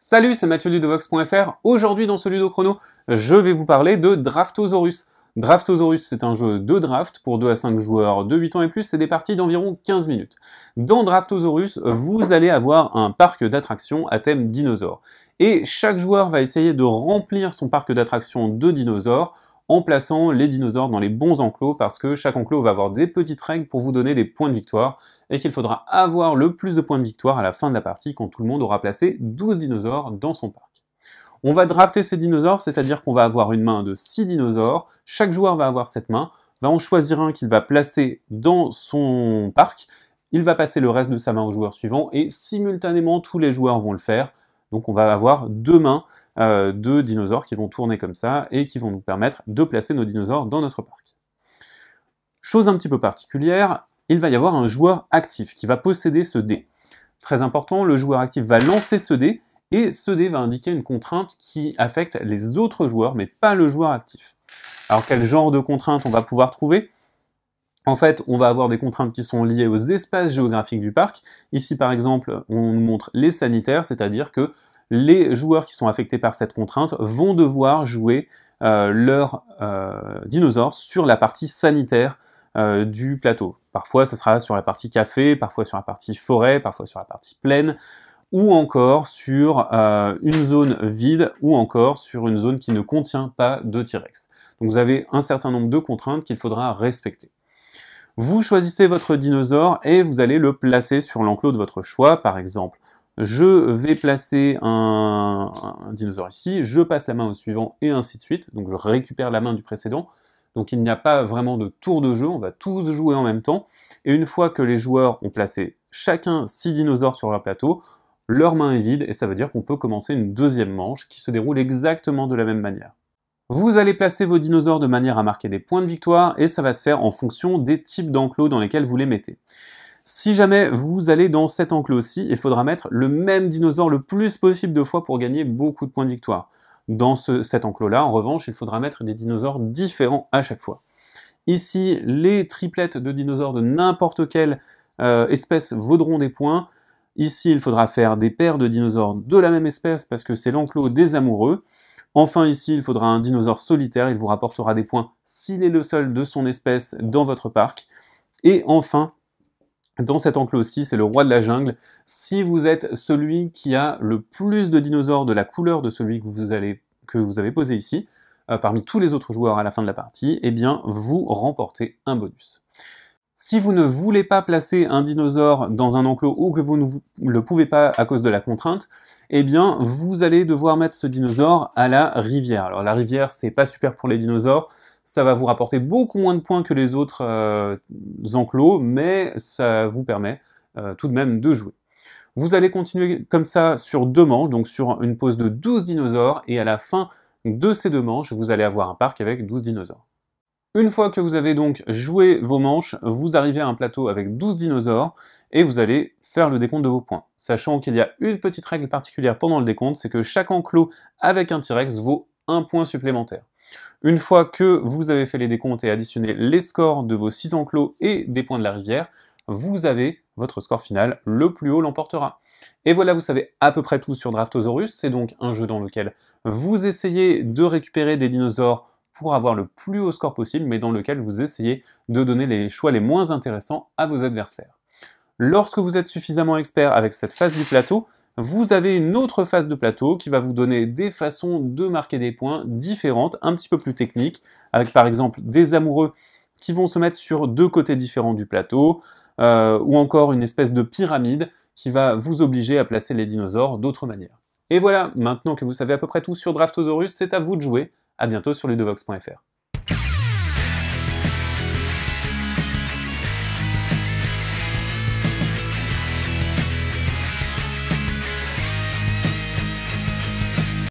Salut, c'est Mathieu Ludovox.fr. Aujourd'hui, dans ce Ludochrono, Chrono, je vais vous parler de Draftosaurus. Draftosaurus, c'est un jeu de draft pour 2 à 5 joueurs de 8 ans et plus, c'est des parties d'environ 15 minutes. Dans Draftosaurus, vous allez avoir un parc d'attractions à thème dinosaures. Et chaque joueur va essayer de remplir son parc d'attractions de dinosaures en plaçant les dinosaures dans les bons enclos parce que chaque enclos va avoir des petites règles pour vous donner des points de victoire et qu'il faudra avoir le plus de points de victoire à la fin de la partie quand tout le monde aura placé 12 dinosaures dans son parc. On va drafter ces dinosaures, c'est-à-dire qu'on va avoir une main de 6 dinosaures, chaque joueur va avoir cette main, va en choisir un qu'il va placer dans son parc, il va passer le reste de sa main au joueur suivant et simultanément tous les joueurs vont le faire. Donc on va avoir deux mains euh, de dinosaures qui vont tourner comme ça et qui vont nous permettre de placer nos dinosaures dans notre parc. Chose un petit peu particulière, il va y avoir un joueur actif qui va posséder ce dé. Très important, le joueur actif va lancer ce dé et ce dé va indiquer une contrainte qui affecte les autres joueurs mais pas le joueur actif. Alors quel genre de contraintes on va pouvoir trouver en fait, on va avoir des contraintes qui sont liées aux espaces géographiques du parc. Ici, par exemple, on nous montre les sanitaires, c'est-à-dire que les joueurs qui sont affectés par cette contrainte vont devoir jouer euh, leur euh, dinosaure sur la partie sanitaire euh, du plateau. Parfois, ce sera sur la partie café, parfois sur la partie forêt, parfois sur la partie plaine, ou encore sur une zone vide, ou encore sur une zone qui ne contient pas de T-Rex. Donc vous avez un certain nombre de contraintes qu'il faudra respecter. Vous choisissez votre dinosaure et vous allez le placer sur l'enclos de votre choix, par exemple je vais placer un, dinosaure ici, je passe la main au suivant, et ainsi de suite. Donc je récupère la main du précédent. Donc il n'y a pas vraiment de tour de jeu, on va tous jouer en même temps. Et une fois que les joueurs ont placé chacun 6 dinosaures sur leur plateau, leur main est vide, et ça veut dire qu'on peut commencer une deuxième manche qui se déroule exactement de la même manière. Vous allez placer vos dinosaures de manière à marquer des points de victoire, et ça va se faire en fonction des types d'enclos dans lesquels vous les mettez. Si jamais vous allez dans cet enclos-ci, il faudra mettre le même dinosaure le plus possible de fois pour gagner beaucoup de points de victoire. Dans cet enclos-là, en revanche, il faudra mettre des dinosaures différents à chaque fois. Ici, les triplettes de dinosaures de n'importe quelle euh, espèce vaudront des points. Ici, il faudra faire des paires de dinosaures de la même espèce parce que c'est l'enclos des amoureux. Enfin, ici, il faudra un dinosaure solitaire. Il vous rapportera des points s'il est le seul de son espèce dans votre parc. Et enfin, dans cet enclos-ci, c'est le roi de la jungle. Si vous êtes celui qui a le plus de dinosaures de la couleur de celui que vous, que vous avez posé ici, euh, parmi tous les autres joueurs à la fin de la partie, eh bien, vous remportez un bonus. Si vous ne voulez pas placer un dinosaure dans un enclos ou que vous ne le pouvez pas à cause de la contrainte, eh bien, vous allez devoir mettre ce dinosaure à la rivière. Alors, la rivière, c'est pas super pour les dinosaures, ça va vous rapporter beaucoup moins de points que les autres euh, enclos, mais ça vous permet euh, tout de même de jouer. Vous allez continuer comme ça sur deux manches, donc sur une pause de 12 dinosaures, et à la fin de ces deux manches, vous allez avoir un parc avec 12 dinosaures. Une fois que vous avez donc joué vos manches, vous arrivez à un plateau avec 12 dinosaures et vous allez faire le décompte de vos points. Sachant qu'il y a une petite règle particulière pendant le décompte, c'est que chaque enclos avec un T-Rex vaut un point supplémentaire. Une fois que vous avez fait les décomptes et additionné les scores de vos 6 enclos et des points de la rivière, vous avez votre score final, le plus haut l'emportera. Et voilà, vous savez à peu près tout sur Draftosaurus, c'est donc un jeu dans lequel vous essayez de récupérer des dinosaures pour avoir le plus haut score possible, mais dans lequel vous essayez de donner les choix les moins intéressants à vos adversaires. Lorsque vous êtes suffisamment expert avec cette phase du plateau, vous avez une autre phase de plateau qui va vous donner des façons de marquer des points différentes, un petit peu plus techniques, avec par exemple des amoureux qui vont se mettre sur deux côtés différents du plateau, euh, ou encore une espèce de pyramide qui va vous obliger à placer les dinosaures d'autre manière. Et voilà, maintenant que vous savez à peu près tout sur Draftosaurus, c'est à vous de jouer. À bientôt sur ludovox.fr.